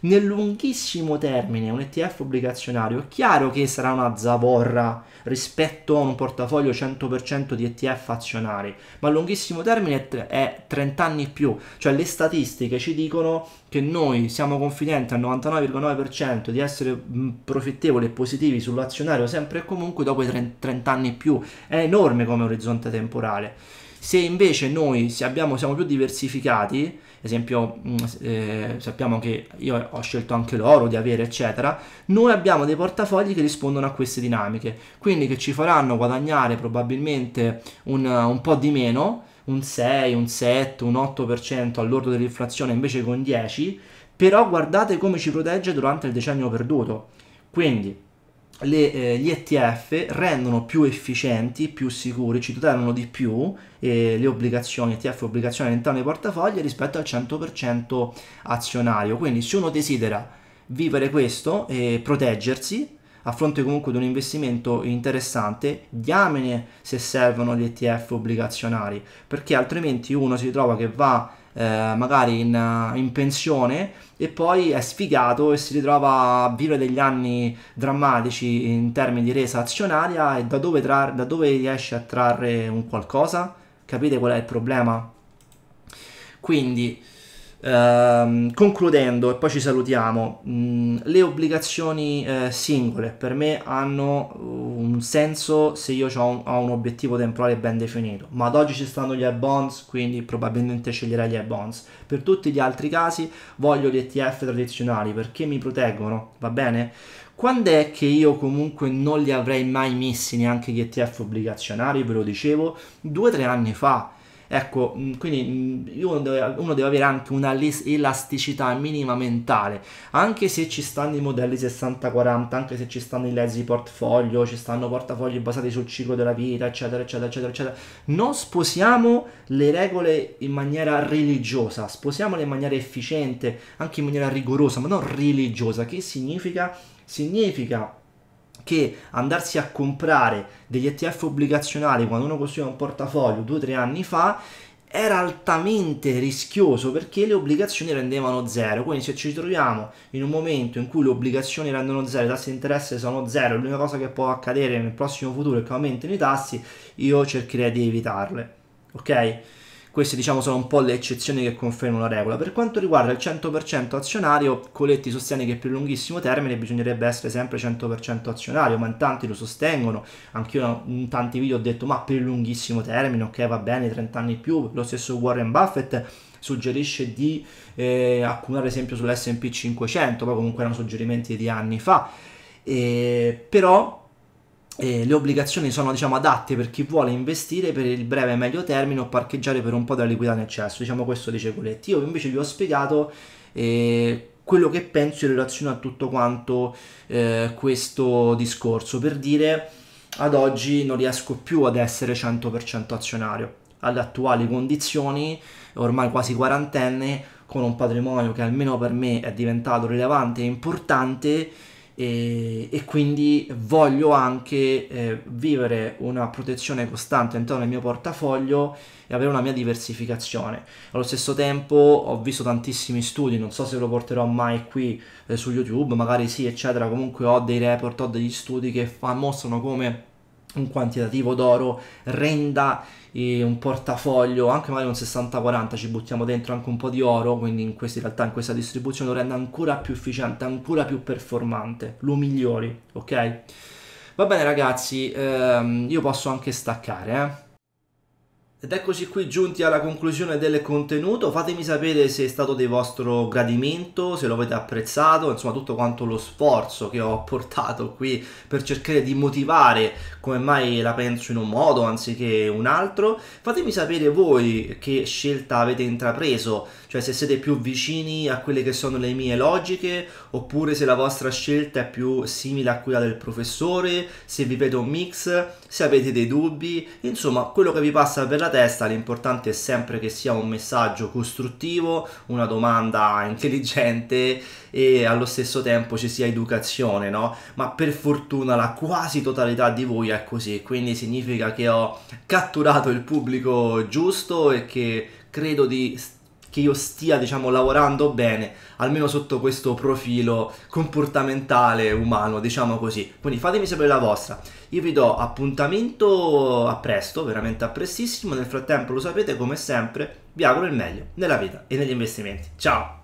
nel lunghissimo termine, un ETF obbligazionario, è chiaro che sarà una zavorra rispetto a un portafoglio 100% di ETF azionari, ma a lunghissimo termine è 30 anni più, cioè le statistiche ci dicono che noi siamo confidenti al 99,9% di essere profittevoli e positivi sull'azionario sempre e comunque dopo i 30 anni più, è enorme come orizzonte temporale. Se invece noi abbiamo, siamo più diversificati, esempio eh, sappiamo che io ho scelto anche l'oro di avere, eccetera, noi abbiamo dei portafogli che rispondono a queste dinamiche. Quindi quindi che ci faranno guadagnare probabilmente un, un po' di meno, un 6, un 7, un 8% all'ordo dell'inflazione invece con 10, però guardate come ci protegge durante il decennio perduto. Quindi le, eh, gli ETF rendono più efficienti, più sicuri, ci tutelano di più eh, le obbligazioni, ETF obbligazioni all'interno dei portafogli rispetto al 100% azionario. Quindi se uno desidera vivere questo e proteggersi, a fronte comunque di un investimento interessante, diamine se servono gli ETF obbligazionari, perché altrimenti uno si trova che va eh, magari in, eh, in, pensione e poi è sfigato e si ritrova a vivere degli anni drammatici in termini di resa azionaria e da dove, trar- da dove riesce a trarre un qualcosa? Capite qual è il problema? Quindi Uh, concludendo, e poi ci salutiamo, mh, mm, le obbligazioni eh, singole per me hanno uh, un senso se io ho un, ho un, obiettivo temporale ben definito, ma ad oggi ci stanno gli air bonds, quindi probabilmente sceglierei gli air bonds. Per tutti gli altri casi voglio gli ETF tradizionali perché mi proteggono, va bene? Quando è che io comunque non li avrei mai messi neanche gli ETF obbligazionari, ve lo dicevo, due o tre anni fa Ecco, mm, quindi mm, uno deve, uno deve avere anche una elasticità minima mentale, anche se ci stanno i modelli 60-40, anche se ci stanno i lesi portfolio, ci stanno portafogli basati sul ciclo della vita, eccetera, eccetera, eccetera, eccetera. Non sposiamo le regole in maniera religiosa, sposiamole in maniera efficiente, anche in maniera rigorosa, ma non religiosa, che significa? Significa che andarsi a comprare degli ETF obbligazionali quando uno costruiva un portafoglio due o tre anni fa era altamente rischioso perché le obbligazioni rendevano zero. Quindi, se ci troviamo in un momento in cui le obbligazioni rendono zero, i tassi di interesse sono zero, l'unica cosa che può accadere nel prossimo futuro è che aumentino i tassi, io cercherei di evitarle. Ok? Queste diciamo sono un po' le eccezioni che confermano la regola. Per quanto riguarda il 100% azionario, Coletti sostiene che per lunghissimo termine bisognerebbe essere sempre 100% azionario, ma in tanti lo sostengono. Anch'io in tanti video ho detto ma per lunghissimo termine, ok va bene, 30 anni in più, lo stesso Warren Buffett suggerisce di eh, accumulare ad esempio sull'S&P 500, poi comunque erano suggerimenti di anni fa. Eh, però eh, le obbligazioni sono diciamo, adatte per chi vuole investire per il breve e medio termine o parcheggiare per un po' della liquidità in eccesso, diciamo questo dice Coletti. Io invece vi ho spiegato eh, quello che penso in relazione a tutto quanto eh, questo discorso, per dire ad oggi non riesco più ad essere 100% azionario, alle attuali condizioni, ormai quasi quarantenne, con un patrimonio che almeno per me è diventato rilevante e importante, e, e quindi voglio anche eh, vivere una protezione costante all'interno del mio portafoglio e avere una mia diversificazione. Allo stesso tempo ho visto tantissimi studi, non so se lo porterò mai qui eh, su YouTube, magari sì, eccetera, comunque ho dei report, ho degli studi che fa, mostrano come un quantitativo d'oro renda un portafoglio anche magari un 60-40 ci buttiamo dentro anche un po' di oro quindi in, questi, realtà in questa distribuzione lo rende ancora più efficiente ancora più performante lo migliori ok va bene ragazzi ehm, io posso anche staccare eh ed eccoci qui giunti alla conclusione del contenuto, fatemi sapere se è stato di vostro gradimento, se lo avete apprezzato, insomma tutto quanto lo sforzo che ho portato qui per cercare di motivare come mai la penso in un modo anziché un altro. Fatemi sapere voi che scelta avete intrapreso, cioè se siete più vicini a quelle che sono le mie logiche oppure se la vostra scelta è più simile a quella del professore, se vi vivete un mix se avete dei dubbi, insomma quello che vi passa per la testa, l'importante è sempre che sia un messaggio costruttivo, una domanda (laughs) intelligente e allo stesso tempo ci sia educazione, no? Ma per fortuna la quasi totalità di voi è così, quindi significa che ho catturato il pubblico giusto e che credo di stare che io stia, diciamo, lavorando bene, almeno sotto questo profilo comportamentale umano, diciamo così. Quindi fatemi sapere la vostra. Io vi do appuntamento a presto, veramente a prestissimo. Nel frattempo, lo sapete, come sempre, vi auguro il meglio nella vita e negli investimenti. Ciao!